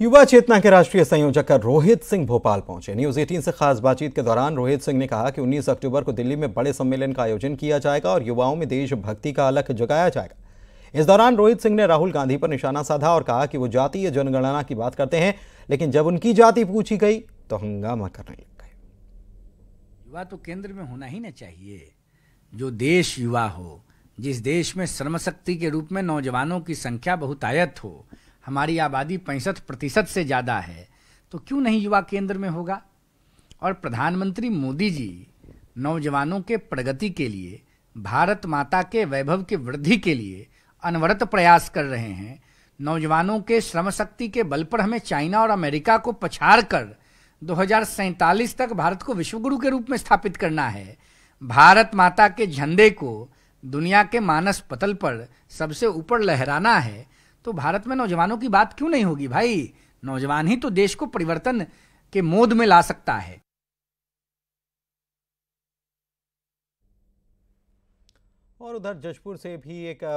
युवा चेतना के राष्ट्रीय संयोजक रोहित सिंह भोपाल पहुंचे न्यूज 18 से खास बातचीत के दौरान रोहित सिंह ने कहा कि 19 अक्टूबर को दिल्ली में बड़े सम्मेलन का आयोजन किया जाएगा और युवाओं में देशभक्ति का अलग जगाया जाएगा इस दौरान रोहित सिंह ने राहुल गांधी पर निशाना साधा और कहा कि वो जातीय जनगणना की बात करते हैं लेकिन जब उनकी जाति पूछी गई तो हंगामा करने लग गए युवा तो केंद्र में होना ही ना चाहिए जो देश युवा हो जिस देश में श्रमशक्ति के रूप में नौजवानों की संख्या बहुतायत हो हमारी आबादी पैंसठ प्रतिशत से ज़्यादा है तो क्यों नहीं युवा केंद्र में होगा और प्रधानमंत्री मोदी जी नौजवानों के प्रगति के लिए भारत माता के वैभव की वृद्धि के लिए अनवरत प्रयास कर रहे हैं नौजवानों के श्रम शक्ति के बल पर हमें चाइना और अमेरिका को पछाड़ कर दो तक भारत को विश्वगुरु के रूप में स्थापित करना है भारत माता के झंडे को दुनिया के मानस पतल पर सबसे ऊपर लहराना है तो भारत में नौजवानों की बात क्यों नहीं होगी भाई नौजवान ही तो देश को परिवर्तन के मोद में ला सकता है और उधर जशपुर से भी एक